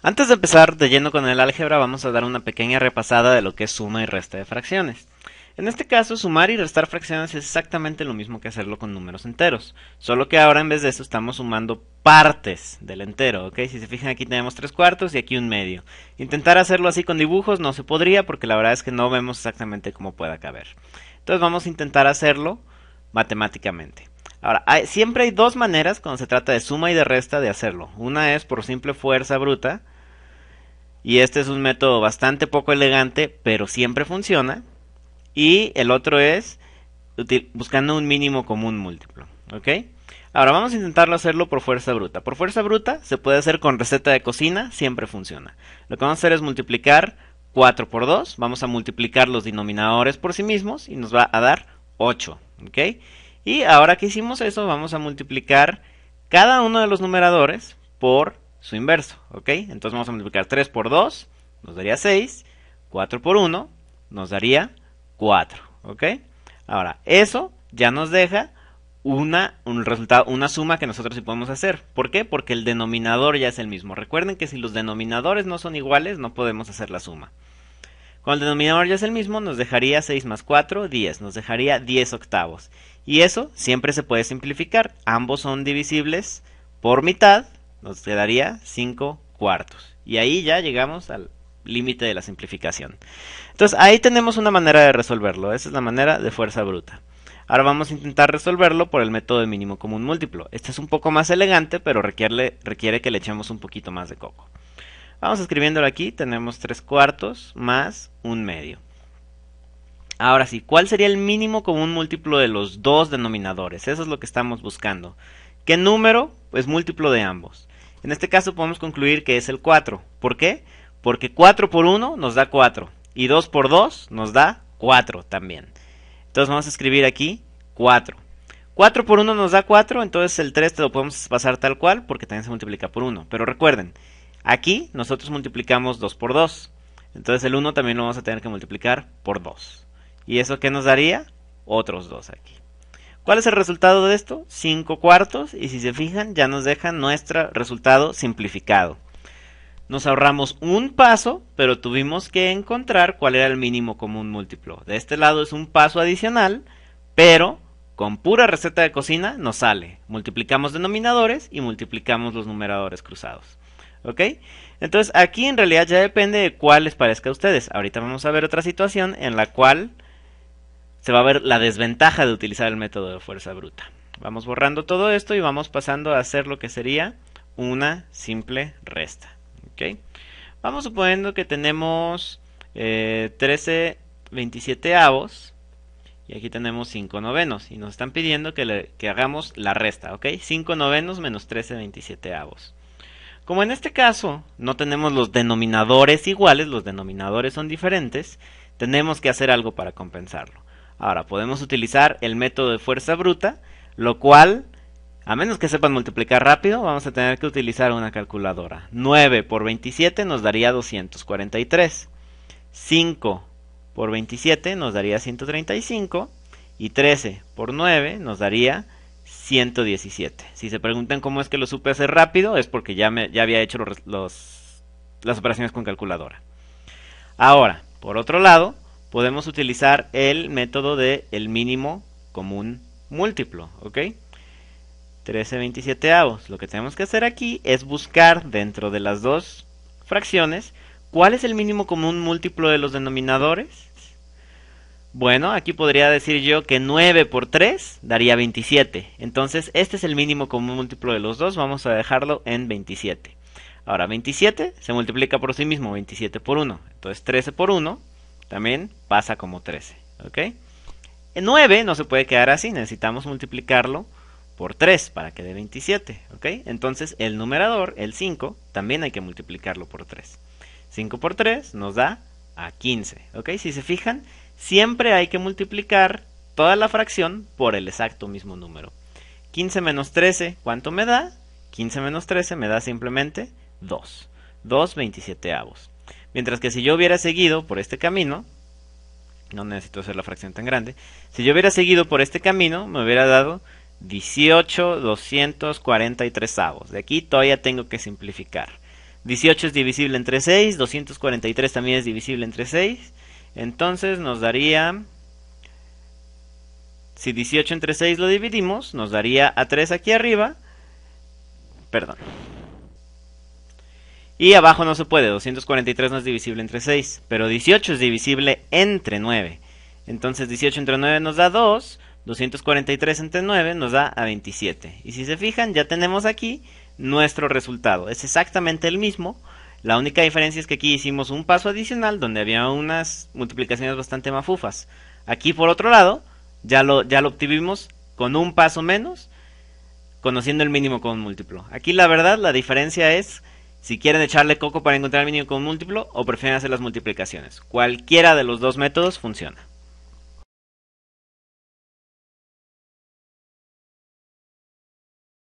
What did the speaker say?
Antes de empezar de lleno con el álgebra, vamos a dar una pequeña repasada de lo que es suma y resta de fracciones. En este caso, sumar y restar fracciones es exactamente lo mismo que hacerlo con números enteros, solo que ahora en vez de eso estamos sumando partes del entero, ¿ok? Si se fijan aquí tenemos tres cuartos y aquí un medio. Intentar hacerlo así con dibujos no se podría porque la verdad es que no vemos exactamente cómo pueda caber. Entonces vamos a intentar hacerlo matemáticamente. Ahora, siempre hay dos maneras cuando se trata de suma y de resta de hacerlo. Una es por simple fuerza bruta y este es un método bastante poco elegante, pero siempre funciona. Y el otro es buscando un mínimo común múltiplo. ¿Ok? Ahora vamos a intentarlo hacerlo por fuerza bruta. Por fuerza bruta se puede hacer con receta de cocina, siempre funciona. Lo que vamos a hacer es multiplicar 4 por 2, vamos a multiplicar los denominadores por sí mismos y nos va a dar 8. ¿Ok? Y ahora que hicimos eso, vamos a multiplicar cada uno de los numeradores por su inverso, ¿ok? Entonces vamos a multiplicar 3 por 2, nos daría 6, 4 por 1, nos daría 4, ¿ok? Ahora, eso ya nos deja una, un resultado, una suma que nosotros sí podemos hacer. ¿Por qué? Porque el denominador ya es el mismo. Recuerden que si los denominadores no son iguales, no podemos hacer la suma. Cuando el denominador ya es el mismo, nos dejaría 6 más 4, 10. Nos dejaría 10 octavos. Y eso siempre se puede simplificar. Ambos son divisibles por mitad nos quedaría 5 cuartos. Y ahí ya llegamos al límite de la simplificación. Entonces ahí tenemos una manera de resolverlo. Esa es la manera de fuerza bruta. Ahora vamos a intentar resolverlo por el método de mínimo común múltiplo. Este es un poco más elegante, pero requiere, requiere que le echemos un poquito más de coco. Vamos escribiéndolo aquí. Tenemos 3 cuartos más un medio. Ahora sí, ¿cuál sería el mínimo común múltiplo de los dos denominadores? Eso es lo que estamos buscando. ¿Qué número? es pues múltiplo de ambos. En este caso podemos concluir que es el 4. ¿Por qué? Porque 4 por 1 nos da 4. Y 2 por 2 nos da 4 también. Entonces vamos a escribir aquí 4. 4 por 1 nos da 4, entonces el 3 te lo podemos pasar tal cual porque también se multiplica por 1. Pero recuerden, aquí nosotros multiplicamos 2 por 2. Entonces el 1 también lo vamos a tener que multiplicar por 2. ¿Y eso qué nos daría? Otros 2 aquí. ¿Cuál es el resultado de esto? 5 cuartos y si se fijan ya nos deja nuestro resultado simplificado. Nos ahorramos un paso, pero tuvimos que encontrar cuál era el mínimo común múltiplo. De este lado es un paso adicional, pero con pura receta de cocina nos sale. Multiplicamos denominadores y multiplicamos los numeradores cruzados. ¿Ok? Entonces aquí en realidad ya depende de cuál les parezca a ustedes. Ahorita vamos a ver otra situación en la cual se va a ver la desventaja de utilizar el método de fuerza bruta. Vamos borrando todo esto y vamos pasando a hacer lo que sería una simple resta. ¿okay? Vamos suponiendo que tenemos 13 eh, 27 avos y aquí tenemos 5 novenos y nos están pidiendo que, hagamos la resta, ¿ok? 5 novenos menos 13 27 avos. Como en este caso no tenemos los denominadores iguales, los denominadores son diferentes, tenemos que hacer algo para compensarlo. Ahora, podemos utilizar el método de fuerza bruta, lo cual, a menos que sepan multiplicar rápido, vamos a tener que utilizar una calculadora. 9 por 27 nos daría 243. 5 por 27 nos daría 135. Y 13 por 9 nos daría 117. Si se preguntan cómo es que lo supe hacer rápido, es porque ya, me, ya había hecho los, las operaciones con calculadora. Ahora, por otro lado, podemos utilizar el método de el mínimo común múltiplo, ¿ok? 13 27 avos. Lo que tenemos que hacer aquí es buscar dentro de las dos fracciones cuál es el mínimo común múltiplo de los denominadores. Bueno, aquí podría decir yo que 9 por 3 daría 27. Entonces, este es el mínimo común múltiplo de los dos. Vamos a dejarlo en 27. Ahora, 27 se multiplica por sí mismo, 27 por 1. Entonces, 13 por 1 también pasa como 13. ¿Ok? El 9 no se puede quedar así, necesitamos multiplicarlo por 3 para que dé 27. ¿Ok? Entonces el numerador, el 5, también hay que multiplicarlo por 3. 5 por 3 nos da a 15. ¿Ok? Si se fijan, siempre hay que multiplicar toda la fracción por el exacto mismo número. 15 menos 13, ¿cuánto me da? 15 menos 13 me da simplemente 2. 2 27 avos. Mientras que si yo hubiera seguido por este camino, no necesito hacer la fracción tan grande, si yo hubiera seguido por este camino, me hubiera dado 18,243 avos. De aquí todavía tengo que simplificar. 18 es divisible entre 6, 243 también es divisible entre 6. Entonces nos daría... Si 18 entre 6 lo dividimos, nos daría a 3 aquí arriba. Perdón, y abajo no se puede, 243 no es divisible entre 6, pero 18 es divisible entre 9. Entonces 18 entre 9 nos da 2, 243 entre 9 nos da a 27. Y si se fijan, ya tenemos aquí nuestro resultado. Es exactamente el mismo, la única diferencia es que aquí hicimos un paso adicional donde había unas multiplicaciones bastante mafufas. Aquí por otro lado, ya lo, ya lo obtuvimos con un paso menos, conociendo el mínimo común múltiplo. Aquí la verdad, la diferencia es si quieren echarle coco para encontrar el mínimo común múltiplo o prefieren hacer las multiplicaciones. Cualquiera de los dos métodos funciona.